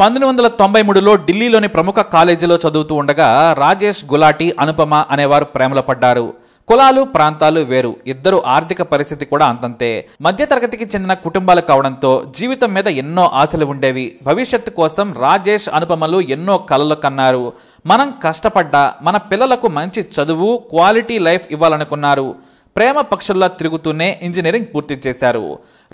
పంతొమ్మిది వందల తొంభై మూడులో ఢిల్లీలోని ప్రముఖ కాలేజీలో చదువుతూ ఉండగా రాజేష్ గులాటి అనుపమ అనేవారు ప్రేమలో పడ్డారు కులాలు ప్రాంతాలు వేరు ఇద్దరు ఆర్థిక పరిస్థితి కూడా అంతంతే మధ్యతరగతికి చెందిన కుటుంబాలు కావడంతో జీవితం మీద ఎన్నో ఆశలు ఉండేవి భవిష్యత్తు కోసం రాజేష్ అనుపమలు ఎన్నో కలలు కన్నారు మనం కష్టపడ్డా మన పిల్లలకు మంచి చదువు క్వాలిటీ లైఫ్ ఇవ్వాలనుకున్నారు ప్రేమ పక్షుల్లో తిరుగుతూనే ఇంజనీరింగ్ పూర్తి చేశారు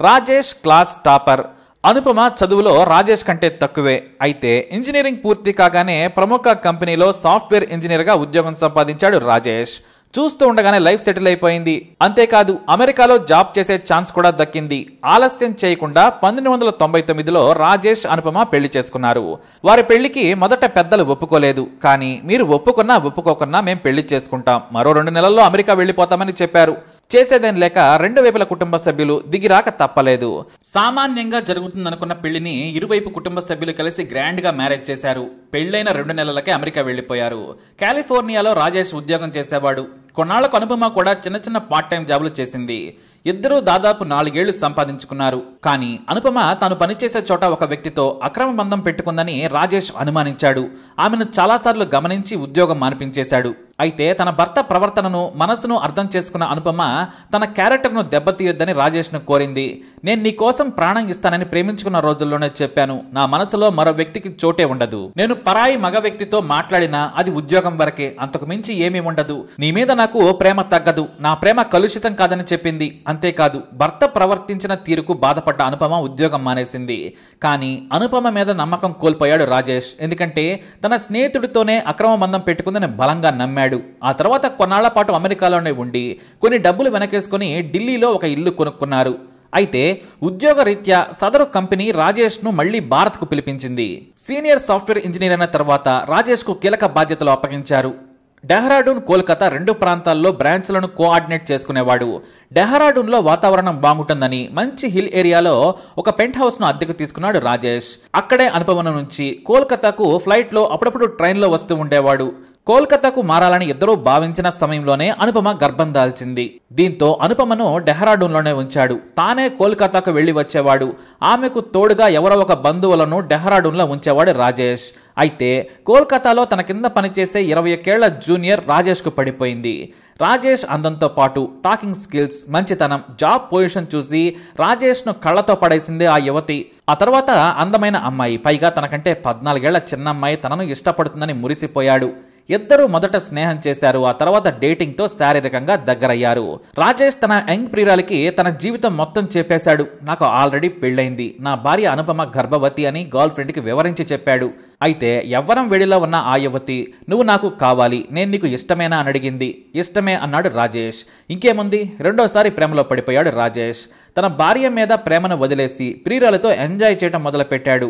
రాజేష్ క్లాస్ టాపర్ అనుపమ చదువులో రాజేష్ కంటే తక్కువే అయితే ఇంజనీరింగ్ పూర్తి కాగానే ప్రముఖ కంపెనీలో సాఫ్ట్వేర్ ఇంజనీర్గా ఉద్యోగం సంపాదించాడు రాజేష్ చూస్తూ ఉండగానే లైఫ్ సెటిల్ అయిపోయింది అంతేకాదు అమెరికాలో జాబ్ చేసే ఛాన్స్ కూడా దక్కింది ఆలస్యం చేయకుండా పంతొమ్మిది వందల తొంభై తొమ్మిదిలో రాజేష్ అనుపమ పెళ్లి చేసుకున్నారు వారి పెళ్లికి మొదట పెద్దలు ఒప్పుకోలేదు కానీ మీరు ఒప్పుకున్నా ఒప్పుకోకున్నా మేము పెళ్లి చేసుకుంటాం మరో రెండు నెలల్లో అమెరికా వెళ్ళిపోతామని చెప్పారు చేసేదేం లేక రెండు వైపుల కుటుంబ సభ్యులు దిగిరాక తప్పలేదు సామాన్యంగా జరుగుతుందనుకున్న పెళ్లిని ఇరువైపు కుటుంబ సభ్యులు కలిసి గ్రాండ్గా మ్యారేజ్ చేశారు పెళ్లైన రెండు నెలలకే అమెరికా వెళ్లిపోయారు కాలిఫోర్నియాలో రాజేష్ ఉద్యోగం చేసేవాడు కొన్నాళ్లకు అనుపమ కూడా చిన్న చిన్న పార్ట్ టైం జాబులు చేసింది ఇద్దరూ దాదాపు నాలుగేళ్లు సంపాదించుకున్నారు కానీ అనుపమ తాను పనిచేసే చోట ఒక వ్యక్తితో అక్రమ బంధం పెట్టుకుందని రాజేష్ అనుమానించాడు ఆమెను చాలాసార్లు గమనించి ఉద్యోగం మానిపించేశాడు అయితే తన భర్త ప్రవర్తనను మనసును అర్థం చేసుకున్న అనుపమ తన క్యారెక్టర్ను దెబ్బతీయొద్దని రాజేష్ను కోరింది నేను నీ కోసం ప్రాణం ఇస్తానని ప్రేమించుకున్న రోజుల్లోనే చెప్పాను నా మనసులో మరో వ్యక్తికి చోటే ఉండదు నేను పరాయి మగ వ్యక్తితో మాట్లాడినా అది ఉద్యోగం వరకే అంతకు మించి ఏమీ ఉండదు నీ మీద నాకు ప్రేమ తగ్గదు నా ప్రేమ కలుషితం కాదని చెప్పింది అంతేకాదు భర్త ప్రవర్తించిన తీరుకు బాధపడ్డ అనుపమ ఉద్యోగం మానేసింది కానీ అనుపమ మీద నమ్మకం కోల్పోయాడు రాజేష్ ఎందుకంటే తన స్నేహితుడితోనే అక్రమ బంధం పెట్టుకుందని బలంగా నమ్మాడు ఆ తర్వాత కొన్నాళ్ల పాటు అమెరికాలోనే ఉండి కొన్ని డబ్బులు వెనకేసుకుని ఢిల్లీలో ఒక ఇల్లు కొనుక్కున్నారు అయితే ఉద్యోగరీత్యా సదరు కంపెనీ రాజేష్ను మళ్లీ భారత్కు పిలిపించింది సీనియర్ సాఫ్ట్వేర్ ఇంజనీర్ అయిన తర్వాత రాజేష్కు కీలక బాధ్యతలు అప్పగించారు డెహ్రాడూన్ కోల్కతా రెండు ప్రాంతాల్లో బ్రాంచ్లను కోఆర్డినేట్ చేసుకునేవాడు డెహ్రాడూన్లో వాతావరణం బాగుంటుందని మంచి హిల్ ఏరియాలో ఒక పెంట్ హౌస్ను అద్దెకు తీసుకున్నాడు రాజేష్ అక్కడే అనుభవం నుంచి కోల్కతాకు ఫ్లైట్లో అప్పుడప్పుడు ట్రైన్లో వస్తూ ఉండేవాడు కోల్కతాకు మారాలని ఇద్దరూ భావించిన సమయంలోనే అనుపమ గర్భం దాల్చింది దీంతో అనుపమను డెహ్రాడూన్లోనే ఉంచాడు తానే కోల్కతాకు వెళ్లి వచ్చేవాడు ఆమెకు తోడుగా ఎవరో ఒక బంధువులను డెహ్రాడూన్లో ఉంచేవాడు రాజేష్ అయితే కోల్కతాలో తన కింద పనిచేసే ఇరవై ఒకేళ్ల జూనియర్ రాజేష్కు పడిపోయింది రాజేష్ అందంతో పాటు టాకింగ్ స్కిల్స్ మంచితనం జాబ్ పొజిషన్ చూసి రాజేష్ను కళ్ళతో పడేసింది ఆ యువతి ఆ తర్వాత అందమైన అమ్మాయి పైగా తనకంటే పద్నాలుగేళ్ల చిన్న అమ్మాయి తనను ఇష్టపడుతుందని మురిసిపోయాడు ఇద్దరూ మొదట స్నేహం చేశారు ఆ తర్వాత డేటింగ్తో శారీరకంగా దగ్గరయ్యారు రాజేష్ తన యంగ్ ప్రియురాలికి తన జీవితం మొత్తం చెప్పేశాడు నాకు ఆల్రెడీ పెళ్ళైంది నా భార్య అనుపమ గర్భవతి అని గర్ల్ ఫ్రెండ్కి వివరించి చెప్పాడు అయితే ఎవ్వరం వేడిలో ఉన్న ఆ యువతి నువ్వు నాకు కావాలి నేను నీకు ఇష్టమేనా అని అడిగింది ఇష్టమే అన్నాడు రాజేష్ ఇంకేముంది రెండోసారి ప్రేమలో పడిపోయాడు రాజేష్ తన భార్య మీద ప్రేమను వదిలేసి ప్రియురాలతో ఎంజాయ్ చేయడం మొదలుపెట్టాడు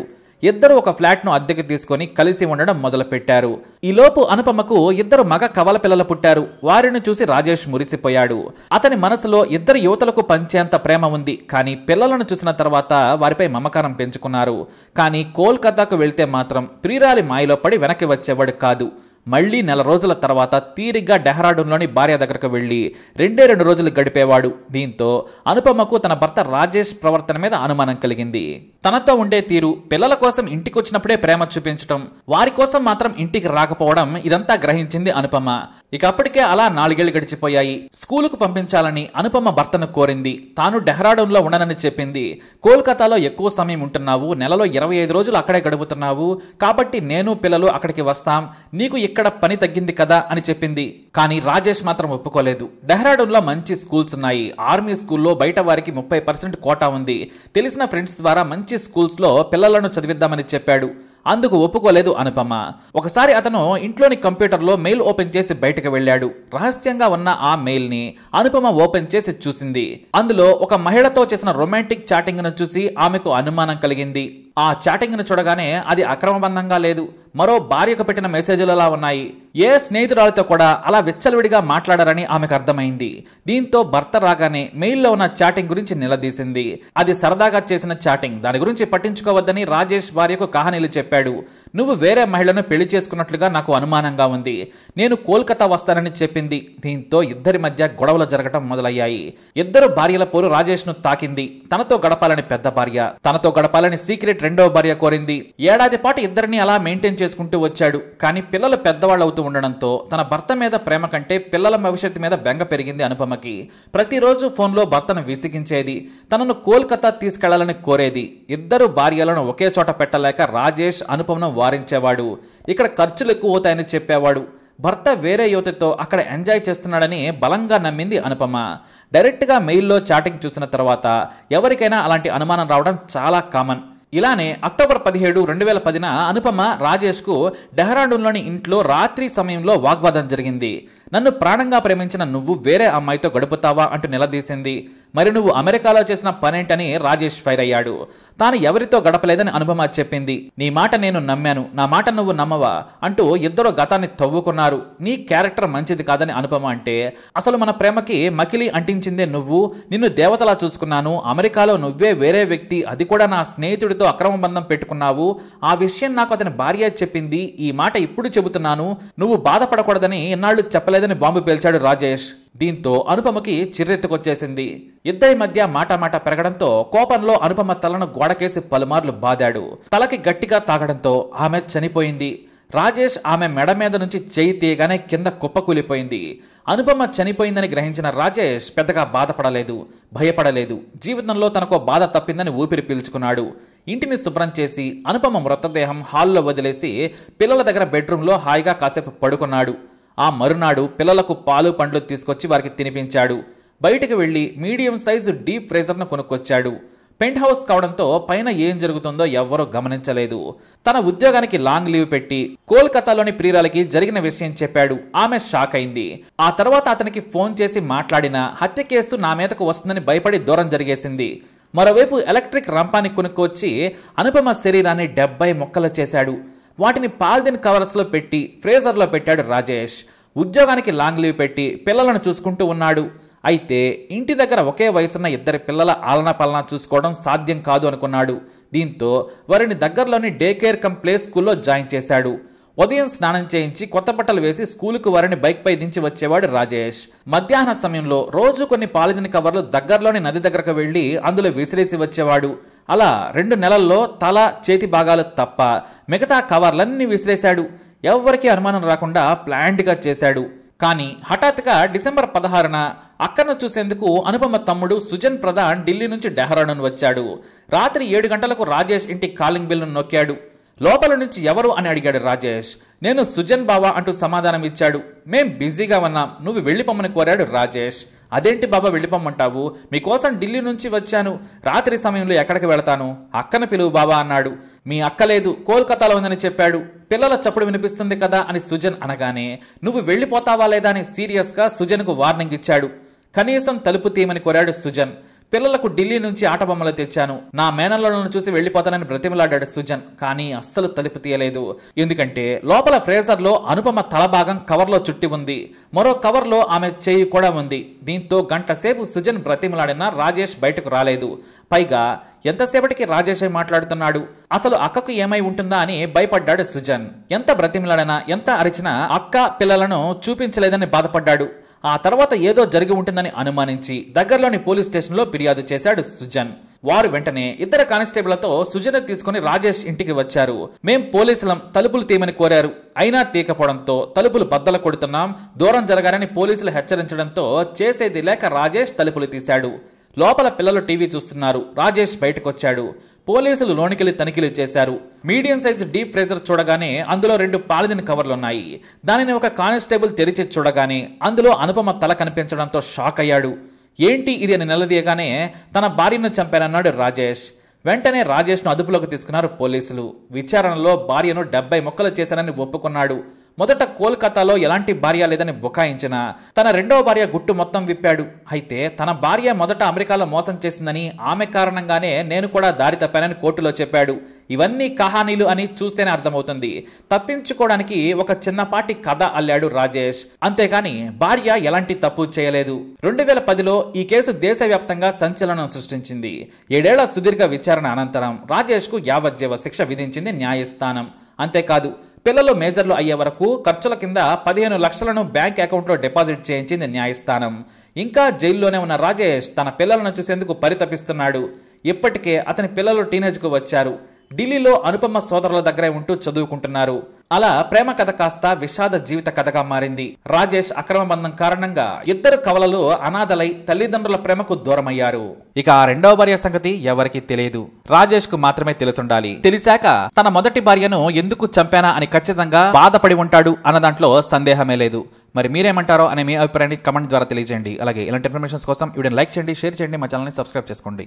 ఇద్దరు ఒక ఫ్లాట్ను అద్దెకి తీసుకొని కలిసి ఉండడం మొదలుపెట్టారు ఈలోపు అనుపమకు ఇద్దరు మగ కవల పిల్లలు పుట్టారు వారిని చూసి రాజేష్ మురిసిపోయాడు అతని మనసులో ఇద్దరు యువతలకు పంచేంత ప్రేమ ఉంది కానీ పిల్లలను చూసిన తర్వాత వారిపై మమకారం పెంచుకున్నారు కానీ కోల్కతాకు వెళ్తే మాత్రం ప్రియురాలి మాయలో పడి వెనక్కి వచ్చేవాడు కాదు మళ్లీ నెల రోజుల తర్వాత తీరిగ్గా డెహ్రాడూన్లోని భార్య దగ్గరకు వెళ్ళి రెండే రెండు రోజులు గడిపేవాడు దీంతో అనుపమకు తన భర్త రాజేష్ ప్రవర్తన మీద అనుమానం కలిగింది తనతో ఉండే తీరు పిల్లల కోసం ఇంటికొచ్చినప్పుడే ప్రేమ చూపించడం వారి కోసం మాత్రం ఇంటికి రాకపోవడం ఇదంతా గ్రహించింది అనుపమ ఇక అప్పటికే అలా నాలుగేళ్లు గడిచిపోయాయి స్కూలుకు పంపించాలని అనుపమ భర్తను కోరింది తాను డెహ్రాడూన్లో ఉండనని చెప్పింది కోల్కతాలో ఎక్కువ సమయం ఉంటున్నావు నెలలో ఇరవై ఐదు రోజులు అక్కడే గడుపుతున్నావు కాబట్టి నేను పిల్లలు అక్కడికి వస్తాం నీకు ఇక్కడ పని తగ్గింది కదా అని చెప్పింది కానీ రాజేష్ మాత్రం ఒప్పుకోలేదు డెహ్రాడూన్లో మంచి స్కూల్స్ ఉన్నాయి ఆర్మీ స్కూల్లో బయట వారికి ముప్పై పర్సెంట్ కోటా ఉంది తెలిసిన ఫ్రెండ్స్ ద్వారా మంచి మంచి స్కూల్స్లో పిల్లలను చదివిద్దామని చెప్పాడు అందుకు ఒప్పుకోలేదు అనుపమ ఒకసారి అతను ఇంట్లోని కంప్యూటర్లో మెయిల్ ఓపెన్ చేసి బయటకు వెళ్ళాడు రహస్యంగా ఉన్న ఆ మెయిల్ని అనుపమ ఓపెన్ చేసి చూసింది అందులో ఒక మహిళతో చేసిన రొమాంటిక్ చాటింగ్ను చూసి ఆమెకు అనుమానం కలిగింది ఆ చాటింగ్ను చూడగానే అది అక్రమబంధంగా లేదు మరో భార్యకు పెట్టిన అలా ఉన్నాయి ఏ స్నేహితురాలతో కూడా అలా విచ్చలవిడిగా మాట్లాడారని ఆమెకు అర్థమైంది దీంతో భర్త రాగానే మెయిల్లో ఉన్న చాటింగ్ గురించి నిలదీసింది అది సరదాగా చేసిన చాటింగ్ దాని గురించి పట్టించుకోవద్దని రాజేష్ భార్యకు కహనీలు చెప్పాడు నువ్వు వేరే మహిళను పెళ్లి చేసుకున్నట్లుగా నాకు అనుమానంగా ఉంది నేను కోల్కతా వస్తానని చెప్పింది దీంతో ఇద్దరి మధ్య గొడవలు జరగటం మొదలయ్యాయి ఇద్దరు భార్యల పోరు ను తాకింది తనతో గడపాలని పెద్ద భార్య తనతో గడపాలని సీక్రెట్ రెండవ భార్య కోరింది ఏడాది పాటు ఇద్దరిని అలా మెయింటైన్ చేసుకుంటూ వచ్చాడు కానీ పిల్లలు పెద్దవాళ్ళు అవుతూ ఉండడంతో తన భర్త మీద ప్రేమ కంటే పిల్లల భవిష్యత్తు మీద బెంగ పెరిగింది అనుపమకి ప్రతిరోజు ఫోన్లో భర్తను విసిగించేది తనను కోల్కతా తీసుకెళ్లాలని కోరేది ఇద్దరు భార్యలను ఒకే చోట పెట్టలేక రాజేష్ అనుపమను వారించేవాడు ఇక్కడ ఖర్చులు ఎక్కువ అవుతాయని చెప్పేవాడు భర్త వేరే యువతతో అక్కడ ఎంజాయ్ చేస్తున్నాడని బలంగా నమ్మింది అనుపమ డైరెక్ట్గా మెయిల్లో చాటింగ్ చూసిన తర్వాత ఎవరికైనా అలాంటి అనుమానం రావడం చాలా కామన్ ఇలానే అక్టోబర్ పదిహేడు రెండు వేల పదిన అనుపమ రాజేష్కు డెహ్రాడూన్లోని ఇంట్లో రాత్రి సమయంలో వాగ్వాదం జరిగింది నన్ను ప్రాణంగా ప్రేమించిన నువ్వు వేరే అమ్మాయితో గడుపుతావా అంటూ నిలదీసింది మరి నువ్వు అమెరికాలో చేసిన పనేంటని రాజేష్ ఫైర్ అయ్యాడు తాను ఎవరితో గడపలేదని అనుభమ చెప్పింది నీ మాట నేను నమ్మాను నా మాట నువ్వు నమ్మవా అంటూ ఇద్దరు గతాన్ని తవ్వుకున్నారు నీ క్యారెక్టర్ మంచిది కాదని అనుపమ అంటే అసలు మన ప్రేమకి మకిలి అంటించిందే నువ్వు నిన్ను దేవతలా చూసుకున్నాను అమెరికాలో నువ్వే వేరే వ్యక్తి అది కూడా నా స్నేహితుడితో అక్రమ బంధం పెట్టుకున్నావు ఆ విషయం నాకు అతని భార్య చెప్పింది ఈ మాట ఇప్పుడు చెబుతున్నాను నువ్వు బాధపడకూడదని ఎన్నాళ్ళు చెప్పలేదని బాంబు పేల్చాడు రాజేష్ దీంతో అనుపమకి చిర్రెత్తుకొచ్చేసింది ఇద్దరి మధ్య మాట పెరగడంతో కోపంలో అనుపమ తలను గోడకేసి పలుమార్లు బాదాడు తలకి గట్టిగా తాగడంతో ఆమె చనిపోయింది రాజేష్ ఆమె మెడ మీద నుంచి చేయి తీయగానే కింద కుప్పకూలిపోయింది అనుపమ చనిపోయిందని గ్రహించిన రాజేష్ పెద్దగా బాధపడలేదు భయపడలేదు జీవితంలో తనకో బాధ తప్పిందని ఊపిరి పీల్చుకున్నాడు ఇంటిని శుభ్రం చేసి అనుపమ మృతదేహం హాల్లో వదిలేసి పిల్లల దగ్గర బెడ్రూమ్లో హాయిగా కాసేపు పడుకున్నాడు ఆ మరునాడు పిల్లలకు పాలు పండ్లు తీసుకొచ్చి వారికి తినిపించాడు బయటకు వెళ్లి మీడియం సైజు డీప్ ఫ్రేజర్ను కొనుక్కొచ్చాడు పెంట్ హౌస్ కావడంతో పైన ఏం జరుగుతుందో ఎవ్వరూ గమనించలేదు తన ఉద్యోగానికి లాంగ్ లీవ్ పెట్టి కోల్కతాలోని ప్రియురాలకి జరిగిన విషయం చెప్పాడు ఆమె షాక్ అయింది ఆ తర్వాత అతనికి ఫోన్ చేసి మాట్లాడిన హత్య కేసు నా మీదకు వస్తుందని భయపడి దూరం జరిగేసింది మరోవైపు ఎలక్ట్రిక్ రంపాన్ని కొనుక్కొచ్చి అనుపమ శరీరాన్ని డెబ్బై మొక్కలు చేశాడు వాటిని పాల్దిన్ కవర్స్లో పెట్టి ఫ్రేజర్లో పెట్టాడు రాజేష్ ఉద్యోగానికి లాంగ్ లీవ్ పెట్టి పిల్లలను చూసుకుంటూ ఉన్నాడు అయితే ఇంటి దగ్గర ఒకే వయసున్న ఇద్దరి పిల్లల ఆలన పాలన చూసుకోవడం సాధ్యం కాదు అనుకున్నాడు దీంతో వారిని దగ్గరలోని డే కేర్ కమ్ ప్లే స్కూల్లో జాయిన్ చేశాడు ఉదయం స్నానం చేయించి కొత్త బట్టలు వేసి స్కూలుకు వారిని బైక్పై దించి వచ్చేవాడు రాజేష్ మధ్యాహ్న సమయంలో రోజు కొన్ని పాలిథిన్ కవర్లు దగ్గరలోని నది దగ్గరకు వెళ్ళి అందులో విసిరేసి వచ్చేవాడు అలా రెండు నెలల్లో తల చేతి భాగాలు తప్ప మిగతా కవర్లన్నీ విసిరేశాడు ఎవ్వరికీ అనుమానం రాకుండా ప్లాంట్గా చేశాడు కానీ హఠాత్తుగా డిసెంబర్ పదహారున అక్కను చూసేందుకు అనుపమ తమ్ముడు సుజన్ ప్రధాన్ ఢిల్లీ నుంచి డెహ్రాడూన్ వచ్చాడు రాత్రి ఏడు గంటలకు రాజేష్ ఇంటి కాలింగ్ బిల్ను నొక్కాడు లోపల నుంచి ఎవరు అని అడిగాడు రాజేష్ నేను సుజన్ బావా అంటూ సమాధానం ఇచ్చాడు మేం బిజీగా ఉన్నాం నువ్వు వెళ్ళిపోమని కోరాడు రాజేష్ అదేంటి బాబా వెళ్ళిపోమ్మంటావు మీకోసం ఢిల్లీ నుంచి వచ్చాను రాత్రి సమయంలో ఎక్కడికి వెళతాను అక్కను పిలువు బాబా అన్నాడు మీ అక్క లేదు కోల్కతాలో ఉందని చెప్పాడు పిల్లల చప్పుడు వినిపిస్తుంది కదా అని సుజన్ అనగానే నువ్వు వెళ్ళిపోతావా లేదా అని సీరియస్గా సుజన్కు వార్నింగ్ ఇచ్చాడు కనీసం తలుపు తీయమని కోరాడు సుజన్ పిల్లలకు ఢిల్లీ నుంచి ఆట బొమ్మలు తెచ్చాను నా మేనల్లోలను చూసి వెళ్ళిపోతానని బ్రతిమలాడాడు సుజన్ కానీ అస్సలు తలుపు తీయలేదు ఎందుకంటే లోపల ఫ్రేజర్లో అనుపమ తలభాగం కవర్లో చుట్టి ఉంది మరో కవర్లో ఆమె చేయి కూడా ఉంది దీంతో గంట సేపు సుజన్ బ్రతిమలాడినా రాజేష్ బయటకు రాలేదు పైగా ఎంతసేపటికి రాజేష్ మాట్లాడుతున్నాడు అసలు అక్కకు ఏమై ఉంటుందా అని భయపడ్డాడు సుజన్ ఎంత బ్రతిమలాడినా ఎంత అరిచినా అక్క పిల్లలను చూపించలేదని బాధపడ్డాడు ఆ తర్వాత ఏదో జరిగి ఉంటుందని అనుమానించి దగ్గరలోని పోలీస్ స్టేషన్లో ఫిర్యాదు చేశాడు సుజన్ వారు వెంటనే ఇద్దరు కానిస్టేబుల్తో సుజన్ తీసుకుని రాజేష్ ఇంటికి వచ్చారు మేం పోలీసులం తలుపులు తీయమని కోరారు అయినా తీకపోవడంతో తలుపులు బద్దలు కొడుతున్నాం దూరం జరగాలని పోలీసులు హెచ్చరించడంతో చేసేది లేక రాజేష్ తలుపులు తీశాడు లోపల పిల్లలు టీవీ చూస్తున్నారు రాజేష్ బయటకొచ్చాడు పోలీసులు లోనికెళ్లి తనిఖీలు చేశారు మీడియం సైజ్ డీప్ ఫ్రేజర్ చూడగానే అందులో రెండు పాలిదిన కవర్లున్నాయి దానిని ఒక కానిస్టేబుల్ తెరిచి చూడగానే అందులో అనుపమ తల కనిపించడంతో షాక్ అయ్యాడు ఏంటి ఇది అని నిలదీయగానే తన భార్యను చంపానన్నాడు రాజేష్ వెంటనే రాజేష్ను అదుపులోకి తీసుకున్నారు పోలీసులు విచారణలో భార్యను డెబ్బై మొక్కలు చేశానని ఒప్పుకున్నాడు మొదట కోల్కతాలో ఎలాంటి భార్య లేదని బుకాయించిన తన రెండవ భార్య గుట్టు మొత్తం విప్పాడు అయితే తన భార్య మొదట అమెరికాలో మోసం చేసిందని ఆమె కారణంగానే నేను కూడా దారి తప్పానని కోర్టులో చెప్పాడు ఇవన్నీ కహానీలు అని చూస్తేనే అర్థమవుతుంది తప్పించుకోవడానికి ఒక చిన్నపాటి కథ అల్లాడు రాజేష్ అంతేకాని భార్య ఎలాంటి తప్పు చేయలేదు రెండు వేల పదిలో ఈ కేసు దేశవ్యాప్తంగా సంచలనం సృష్టించింది ఏడేళ్ల సుదీర్ఘ విచారణ అనంతరం రాజేష్కు యావజ్జీవ శిక్ష విధించింది న్యాయస్థానం అంతేకాదు పిల్లలు మేజర్లు అయ్యే వరకు ఖర్చుల కింద పదిహేను లక్షలను బ్యాంక్ అకౌంట్లో డిపాజిట్ చేయించింది న్యాయస్థానం ఇంకా జైల్లోనే ఉన్న రాజేష్ తన పిల్లలను చూసేందుకు పరితపిస్తున్నాడు ఇప్పటికే అతని పిల్లలు టీనేజ్కు వచ్చారు ఢిల్లీలో అనుపమ సోదరుల దగ్గరే ఉంటూ చదువుకుంటున్నారు అలా ప్రేమ కథ కాస్త విషాద జీవిత కథగా మారింది రాజేష్ అక్రమ బంధం కారణంగా ఇద్దరు కవలలు అనాథలై తల్లిదండ్రుల ప్రేమకు దూరమయ్యారు ఇక ఆ రెండవ భార్య సంగతి ఎవరికీ తెలియదు రాజేష్ కు మాత్రమే తెలుసుండాలి తెలిసాక తన మొదటి భార్యను ఎందుకు చంపానా అని ఖచ్చితంగా బాధపడి ఉంటాడు అన్న దాంట్లో సందేహమే లేదు మరి మీరేమంటారో అనే మీ అభిప్రాయాన్ని కమెంట్ ద్వారా తెలియజేయండి అలాగే ఇలాంటి ఇన్ఫర్మేషన్స్ కోసం వీడియోని లైక్ చేయండి షేర్ చేయండి మా ఛానల్ని సబ్స్క్రైబ్ చేసుకోండి